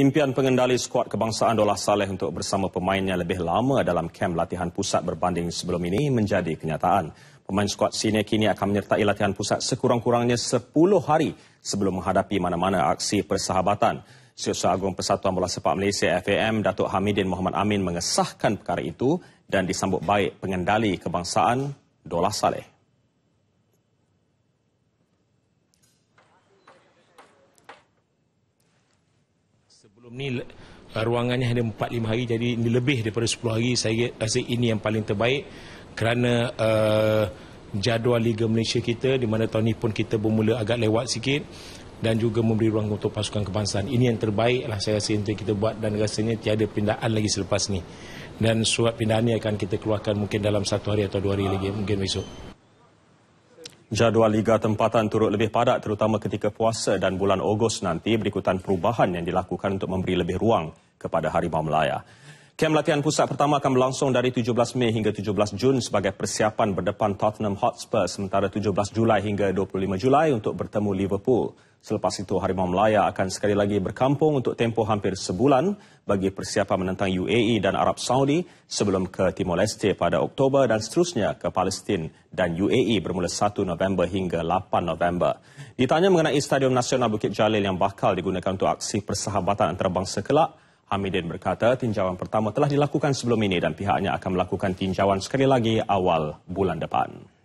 Impian pengendali skuad kebangsaan Dola Saleh untuk bersama pemainnya lebih lama dalam kem latihan pusat berbanding sebelum ini menjadi kenyataan. Pemain skuad senior kini akan menyertai latihan pusat sekurang-kurangnya 10 hari sebelum menghadapi mana-mana aksi persahabatan. Setiausaha Agung Persatuan Bola Sepak Malaysia FAM, Datuk Hamidin Muhammad Amin mengesahkan perkara itu dan disambut baik pengendali kebangsaan Dola Saleh. Sebelum ni eh, ruangannya hanya 4 5 hari jadi ini lebih daripada 10 hari saya rasa ini yang paling terbaik kerana uh, jadual Liga Malaysia kita di mana tahun ini pun kita bermula agak lewat sikit dan juga memberi ruang untuk pasukan kebangsaan. Ini yang terbaik lah saya rasa yang kita buat dan rasanya tiada pindaan lagi selepas ni. Dan surat pindaan ini akan kita keluarkan mungkin dalam satu hari atau dua hari lagi mungkin besok. Jadual Liga Tempatan turut lebih padat terutama ketika puasa dan bulan Ogos nanti berikutan perubahan yang dilakukan untuk memberi lebih ruang kepada Harimau Melaya. Kem latihan pusat pertama akan berlangsung dari 17 Mei hingga 17 Jun sebagai persiapan berdepan Tottenham Hotspur sementara 17 Julai hingga 25 Julai untuk bertemu Liverpool. Selepas itu, Harimau Melaya akan sekali lagi berkampung untuk tempoh hampir sebulan bagi persiapan menentang UAE dan Arab Saudi sebelum ke Timor Leste pada Oktober dan seterusnya ke Palestin dan UAE bermula 1 November hingga 8 November. Ditanya mengenai Stadium Nasional Bukit Jalil yang bakal digunakan untuk aksi persahabatan antarabangsa kelak, Hamidin berkata tinjauan pertama telah dilakukan sebelum ini dan pihaknya akan melakukan tinjauan sekali lagi awal bulan depan.